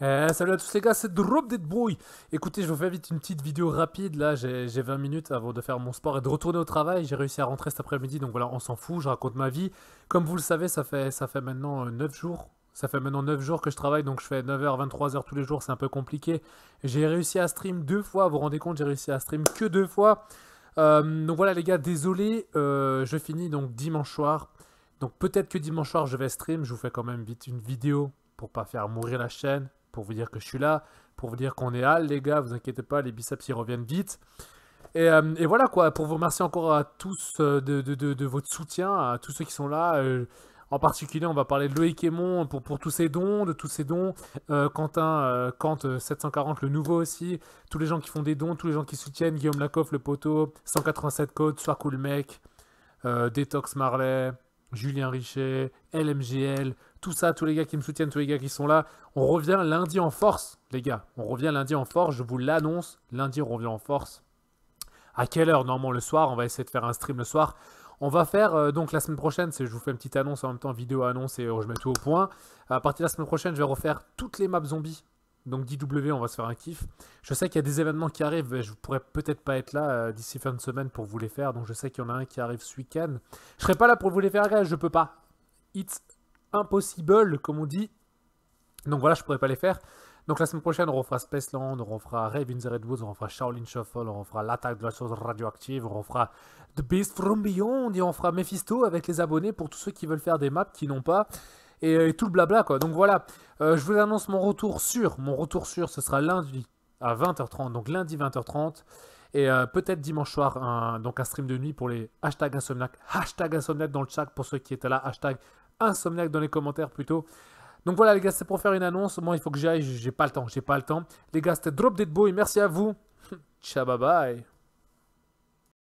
Euh, salut à tous les gars, c'est Drop Dead Écoutez, je vous fais vite une petite vidéo rapide. Là, j'ai 20 minutes avant de faire mon sport et de retourner au travail. J'ai réussi à rentrer cet après-midi, donc voilà, on s'en fout. Je raconte ma vie. Comme vous le savez, ça fait, ça fait maintenant 9 euh, jours. Ça fait maintenant 9 jours que je travaille, donc je fais 9h, 23h tous les jours. C'est un peu compliqué. J'ai réussi à stream deux fois. Vous vous rendez compte, j'ai réussi à stream que deux fois. Euh, donc voilà, les gars, désolé. je finis donc dimanche soir. Donc peut-être que dimanche soir, je vais stream. Je vous fais quand même vite une vidéo pour pas faire mourir la chaîne pour vous dire que je suis là, pour vous dire qu'on est à les gars, vous inquiétez pas, les biceps ils reviennent vite. Et, euh, voilà quoi, pour vous remercier encore à tous euh, de, votre soutien, à tous ceux qui sont là. Euh, en particulier, on va parler de Loïc pour, tous ses dons, de tous ses dons. Quentin, Kant 740, le nouveau aussi. Tous les gens qui font des dons, tous les gens qui soutiennent. Guillaume Lacoff, le poteau. 187 Code, Soir Cool Mec. détox Marley. Julien Richet, LMGL, tout ça, tous les gars qui me soutiennent, tous les gars qui sont là. On revient lundi en force, les gars. On revient lundi en force, je vous l'annonce. Lundi, on revient en force. À quelle heure Normalement, le soir, on va essayer de faire un stream le soir. On va faire, euh, donc la semaine prochaine, je vous fais une petite annonce en même temps, vidéo annonce et euh, je mets tout au point. À partir de la semaine prochaine, je vais refaire toutes les maps zombies donc DW, on va se faire un kiff. Je sais qu'il y a des événements qui arrivent, mais je pourrais peut-être pas être là euh, d'ici fin de semaine pour vous les faire. Donc je sais qu'il y en a un qui arrive ce week-end. Je serai pas là pour vous les faire, je peux pas. It's impossible, comme on dit. Donc voilà, je pourrais pas les faire. Donc la semaine prochaine, on refera Spaceland, on fera Rave in the Redwoods, on fera Shaolin Shuffle, on fera l'attaque de la chose radioactive, on fera The Beast from Beyond et on fera Mephisto avec les abonnés pour tous ceux qui veulent faire des maps qui n'ont pas. Euh, et, tout le blabla quoi. Donc voilà, euh, je vous annonce mon retour sûr. Mon retour sûr, ce sera lundi à 20h30, donc lundi 20h30. Et euh, peut-être dimanche soir, un, donc un stream de nuit pour les hashtag insomniac, hashtag insomniac dans le chat pour ceux qui étaient là, hashtag insomniac dans les commentaires plutôt. Donc voilà les gars, c'est pour faire une annonce. Moi, il faut que j'aille, j'ai pas le temps, j'ai pas le temps. Les gars, c'était Drop Dead Boy, merci à vous. Ciao, bye bye.